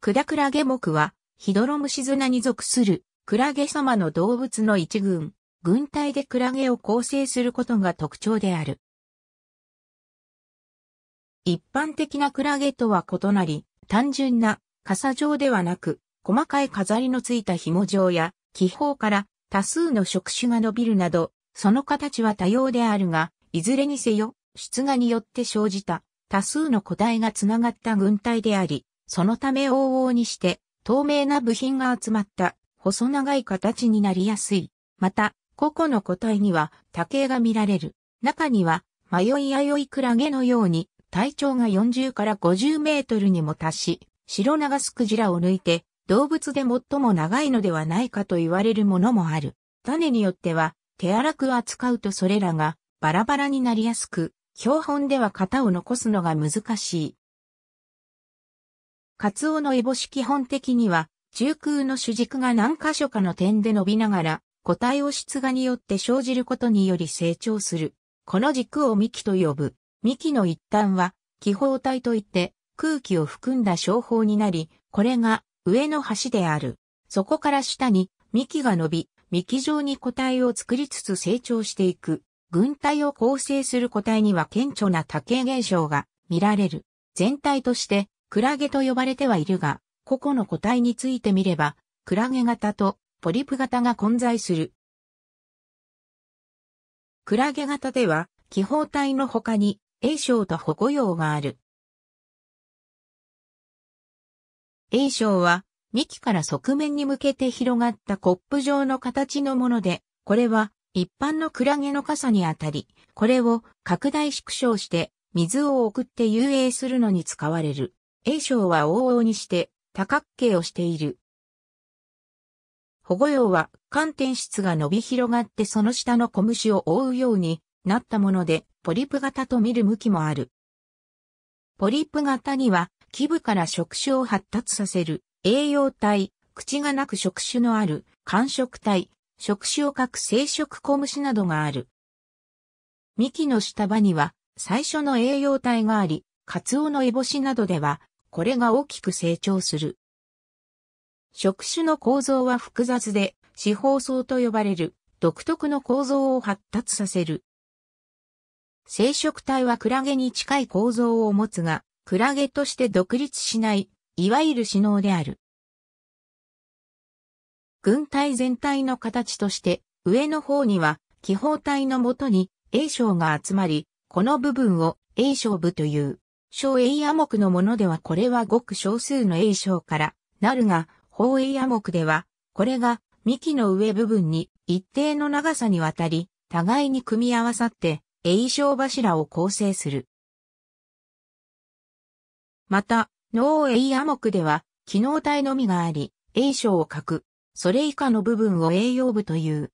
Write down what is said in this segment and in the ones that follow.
クダクラゲ目は、ヒドロムシズナに属する、クラゲ様の動物の一群、群体でクラゲを構成することが特徴である。一般的なクラゲとは異なり、単純な傘状ではなく、細かい飾りのついた紐状や、気泡から多数の触手が伸びるなど、その形は多様であるが、いずれにせよ、出芽によって生じた多数の個体がつながった群体であり、そのため往々にして、透明な部品が集まった細長い形になりやすい。また、個々の個体には多形が見られる。中には、迷い迷いクラゲのように、体長が40から50メートルにも達し、白長スクジラを抜いて、動物で最も長いのではないかと言われるものもある。種によっては、手荒く扱うとそれらがバラバラになりやすく、標本では型を残すのが難しい。カツオのイボシ基本的には、中空の主軸が何箇所かの点で伸びながら、個体を出芽によって生じることにより成長する。この軸を幹と呼ぶ。幹の一端は、気泡体といって、空気を含んだ小胞になり、これが上の端である。そこから下に幹が伸び、幹状に個体を作りつつ成長していく。群体を構成する個体には顕著な多形現象が見られる。全体としてクラゲと呼ばれてはいるが、個々の個体についてみれば、クラゲ型とポリプ型が混在する。クラゲ型では、気泡体の他に、A 章と保護用がある。A 章は、幹から側面に向けて広がったコップ状の形のもので、これは一般のクラゲの傘にあたり、これを拡大縮小して水を送って遊泳するのに使われる。A 賞は往々にして多角形をしている。保護用は寒天質が伸び広がってその下の小虫を覆うようになったもので、ポリプ型と見る向きもある。ポリプ型には、基部から触手を発達させる栄養体、口がなく触手のある感触体、触手をかく生殖小虫などがある。幹の下場には最初の栄養体があり、カツオのエボシなどではこれが大きく成長する。触手の構造は複雑で、四方層と呼ばれる独特の構造を発達させる。生殖体はクラゲに近い構造を持つが、クラゲとして独立しない、いわゆる死脳である。軍隊全体の形として、上の方には、気泡体のもとに、A 章が集まり、この部分を A 章部という。小英野目のものではこれはごく少数の英章からなるが、方英野目では、これが幹の上部分に一定の長さにわたり、互いに組み合わさって、英章柱を構成する。また、脳英野目では、機能体のみがあり、英章を書く。それ以下の部分を栄養部という。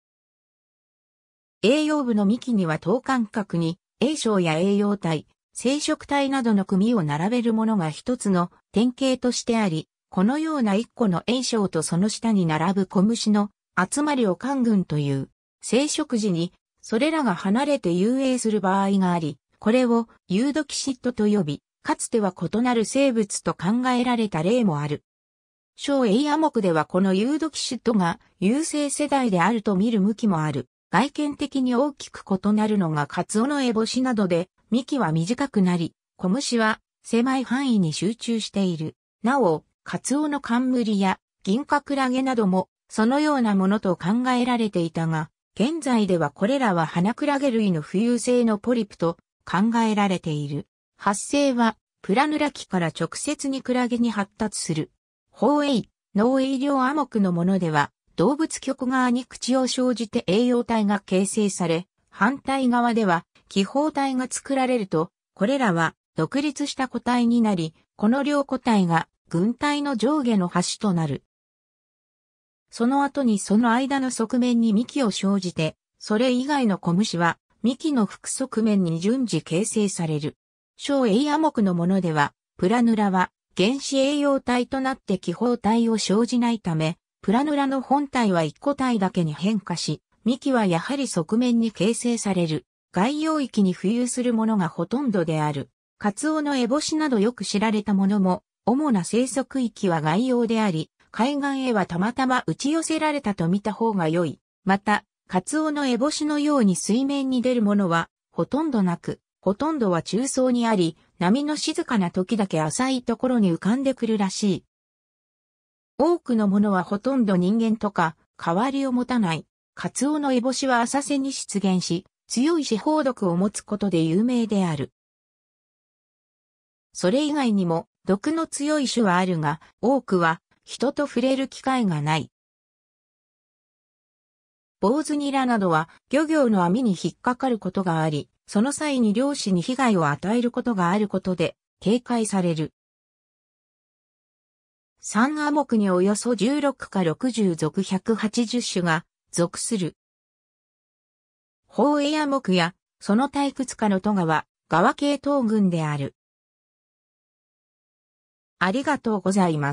栄養部の幹には等間隔に、栄章や栄養体、生殖体などの組を並べるものが一つの典型としてあり、このような一個の炎症とその下に並ぶ小虫の集まりを冠群という、生殖時にそれらが離れて遊泳する場合があり、これを有毒ットと呼び、かつては異なる生物と考えられた例もある。小エイア目ではこの有毒ットが優勢世代であると見る向きもある。外見的に大きく異なるのがカツオのエボシなどで、幹は短くなり、小虫は狭い範囲に集中している。なお、カツオの冠や銀カクラゲなどもそのようなものと考えられていたが、現在ではこれらは花クラゲ類の浮遊性のポリプと考えられている。発生はプラヌラ期から直接にクラゲに発達する。宝栄、農栄アモクのものでは動物局側に口を生じて栄養体が形成され、反対側では気泡体が作られると、これらは独立した個体になり、この両個体が軍隊の上下の端となる。その後にその間の側面に幹を生じて、それ以外の小虫は幹の副側面に順次形成される。小栄野目のものでは、プラヌラは原子栄養体となって気泡体を生じないため、プラヌラの本体は一個体だけに変化し、幹はやはり側面に形成される。外洋域に浮遊するものがほとんどである。カツオのエボシなどよく知られたものも、主な生息域は外洋であり、海岸へはたまたま打ち寄せられたと見た方が良い。また、カツオのエボシのように水面に出るものは、ほとんどなく、ほとんどは中層にあり、波の静かな時だけ浅いところに浮かんでくるらしい。多くのものはほとんど人間とか、代わりを持たない。カツオのエボシは浅瀬に出現し、強い司法毒を持つことで有名である。それ以外にも毒の強い種はあるが、多くは人と触れる機会がない。坊主ニラなどは漁業の網に引っかかることがあり、その際に漁師に被害を与えることがあることで警戒される。三ア目におよそ16か60属180種が属する。宝永や木や、その退屈家かの都川、川系統群である。ありがとうございます。